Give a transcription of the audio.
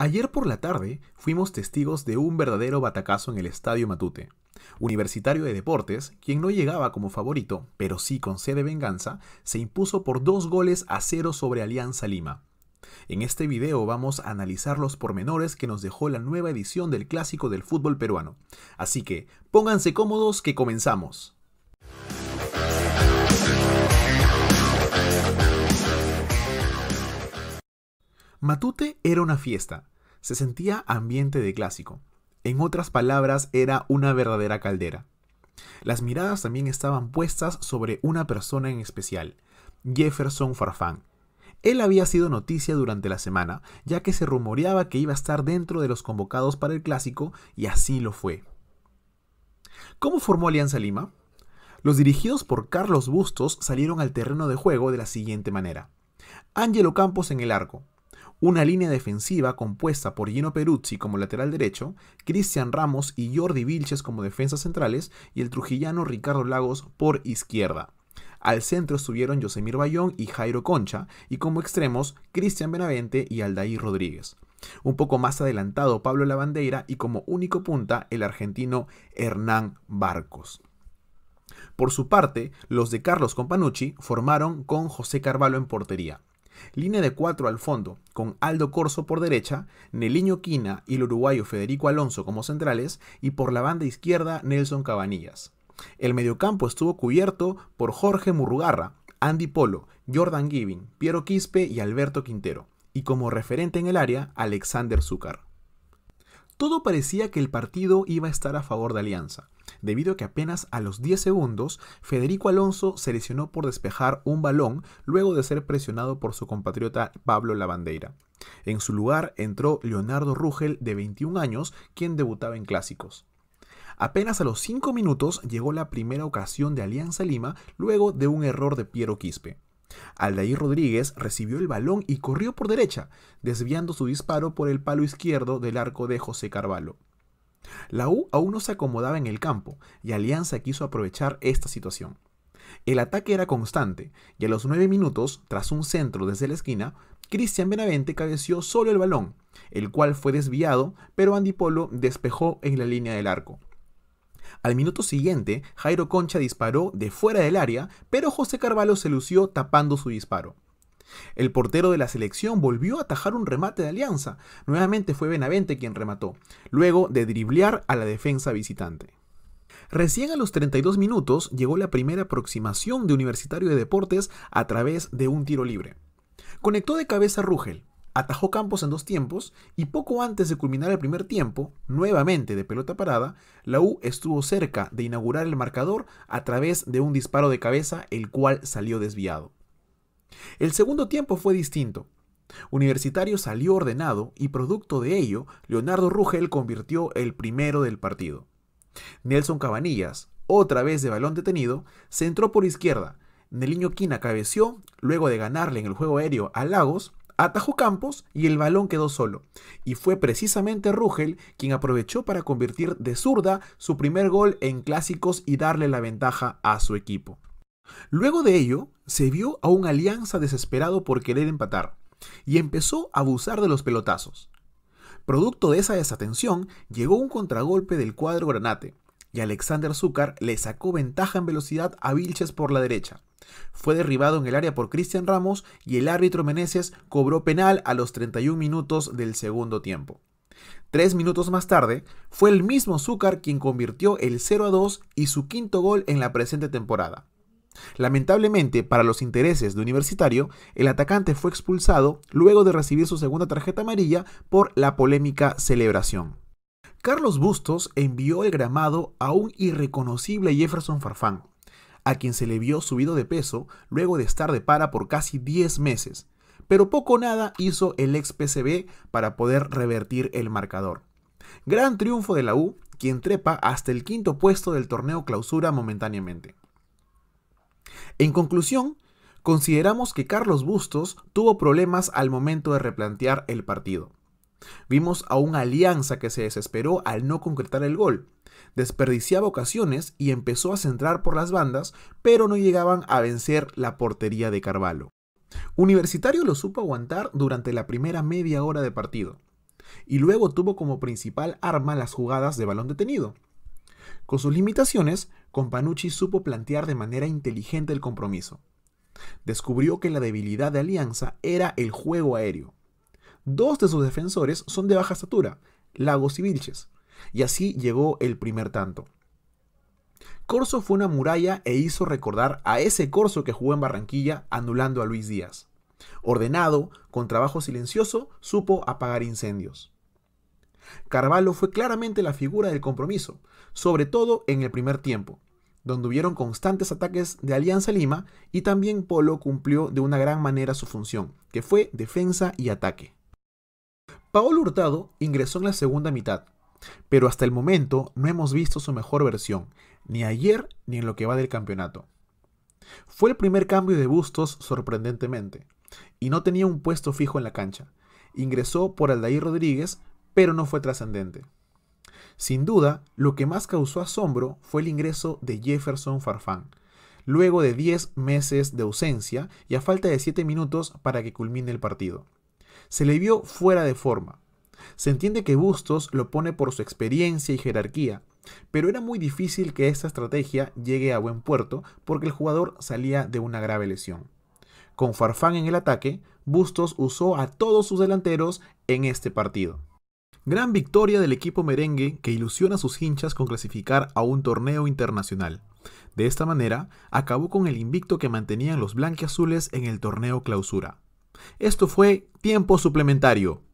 Ayer por la tarde fuimos testigos de un verdadero batacazo en el Estadio Matute. Universitario de Deportes, quien no llegaba como favorito, pero sí con sede venganza, se impuso por dos goles a cero sobre Alianza Lima. En este video vamos a analizar los pormenores que nos dejó la nueva edición del Clásico del Fútbol Peruano. Así que, pónganse cómodos que comenzamos. Matute era una fiesta, se sentía ambiente de clásico. En otras palabras, era una verdadera caldera. Las miradas también estaban puestas sobre una persona en especial, Jefferson Farfán. Él había sido noticia durante la semana, ya que se rumoreaba que iba a estar dentro de los convocados para el clásico, y así lo fue. ¿Cómo formó Alianza Lima? Los dirigidos por Carlos Bustos salieron al terreno de juego de la siguiente manera. Ángelo Campos en el arco, una línea defensiva compuesta por Gino Peruzzi como lateral derecho, Cristian Ramos y Jordi Vilches como defensas centrales y el trujillano Ricardo Lagos por izquierda. Al centro estuvieron Yosemir Bayón y Jairo Concha, y como extremos, Cristian Benavente y Aldair Rodríguez. Un poco más adelantado, Pablo Lavandeira y como único punta, el argentino Hernán Barcos. Por su parte, los de Carlos Companucci formaron con José Carvalho en portería. Línea de cuatro al fondo, con Aldo Corso por derecha, Neliño Quina y el uruguayo Federico Alonso como centrales, y por la banda izquierda Nelson Cabanillas. El mediocampo estuvo cubierto por Jorge Murrugarra, Andy Polo, Jordan Giving, Piero Quispe y Alberto Quintero, y como referente en el área, Alexander Zúcar. Todo parecía que el partido iba a estar a favor de Alianza, debido a que apenas a los 10 segundos Federico Alonso se lesionó por despejar un balón luego de ser presionado por su compatriota Pablo Lavandeira. En su lugar entró Leonardo Rugel de 21 años, quien debutaba en clásicos. Apenas a los 5 minutos llegó la primera ocasión de Alianza Lima luego de un error de Piero Quispe. Aldair Rodríguez recibió el balón y corrió por derecha, desviando su disparo por el palo izquierdo del arco de José Carvalho. La U aún no se acomodaba en el campo y Alianza quiso aprovechar esta situación. El ataque era constante y a los 9 minutos, tras un centro desde la esquina, Cristian Benavente cabeció solo el balón, el cual fue desviado, pero Andipolo Polo despejó en la línea del arco. Al minuto siguiente, Jairo Concha disparó de fuera del área, pero José Carvalho se lució tapando su disparo. El portero de la selección volvió a atajar un remate de Alianza. Nuevamente fue Benavente quien remató, luego de driblear a la defensa visitante. Recién a los 32 minutos llegó la primera aproximación de Universitario de Deportes a través de un tiro libre. Conectó de cabeza Rugel, atajó Campos en dos tiempos y poco antes de culminar el primer tiempo, nuevamente de pelota parada, la U estuvo cerca de inaugurar el marcador a través de un disparo de cabeza el cual salió desviado. El segundo tiempo fue distinto. Universitario salió ordenado y producto de ello, Leonardo Rugel convirtió el primero del partido. Nelson Cabanillas, otra vez de balón detenido, se entró por izquierda. Neliño Quina cabeció, luego de ganarle en el juego aéreo a Lagos, atajó Campos y el balón quedó solo. Y fue precisamente Rugel quien aprovechó para convertir de zurda su primer gol en clásicos y darle la ventaja a su equipo. Luego de ello, se vio a un Alianza desesperado por querer empatar y empezó a abusar de los pelotazos. Producto de esa desatención, llegó un contragolpe del cuadro Granate y Alexander Zúcar le sacó ventaja en velocidad a Vilches por la derecha. Fue derribado en el área por Cristian Ramos y el árbitro Meneses cobró penal a los 31 minutos del segundo tiempo. Tres minutos más tarde, fue el mismo Zúcar quien convirtió el 0 a 2 y su quinto gol en la presente temporada. Lamentablemente, para los intereses de Universitario, el atacante fue expulsado luego de recibir su segunda tarjeta amarilla por la polémica celebración. Carlos Bustos envió el gramado a un irreconocible Jefferson Farfán, a quien se le vio subido de peso luego de estar de para por casi 10 meses, pero poco nada hizo el ex PCB para poder revertir el marcador. Gran triunfo de la U, quien trepa hasta el quinto puesto del torneo clausura momentáneamente. En conclusión, consideramos que Carlos Bustos tuvo problemas al momento de replantear el partido. Vimos a una alianza que se desesperó al no concretar el gol. Desperdiciaba ocasiones y empezó a centrar por las bandas, pero no llegaban a vencer la portería de Carvalho. Universitario lo supo aguantar durante la primera media hora de partido, y luego tuvo como principal arma las jugadas de balón detenido. Con sus limitaciones, Companucci supo plantear de manera inteligente el compromiso. Descubrió que la debilidad de Alianza era el juego aéreo. Dos de sus defensores son de baja estatura, Lagos y Vilches, y así llegó el primer tanto. Corso fue una muralla e hizo recordar a ese Corso que jugó en Barranquilla anulando a Luis Díaz. Ordenado, con trabajo silencioso, supo apagar incendios. Carvalho fue claramente la figura del compromiso, sobre todo en el primer tiempo, donde hubieron constantes ataques de Alianza Lima y también Polo cumplió de una gran manera su función, que fue defensa y ataque. Paolo Hurtado ingresó en la segunda mitad, pero hasta el momento no hemos visto su mejor versión, ni ayer ni en lo que va del campeonato. Fue el primer cambio de Bustos sorprendentemente, y no tenía un puesto fijo en la cancha. Ingresó por Aldair Rodríguez, pero no fue trascendente. Sin duda, lo que más causó asombro fue el ingreso de Jefferson Farfán, luego de 10 meses de ausencia y a falta de 7 minutos para que culmine el partido. Se le vio fuera de forma. Se entiende que Bustos lo pone por su experiencia y jerarquía, pero era muy difícil que esta estrategia llegue a buen puerto porque el jugador salía de una grave lesión. Con Farfán en el ataque, Bustos usó a todos sus delanteros en este partido. Gran victoria del equipo merengue que ilusiona a sus hinchas con clasificar a un torneo internacional. De esta manera, acabó con el invicto que mantenían los blanquiazules en el torneo clausura. Esto fue Tiempo Suplementario.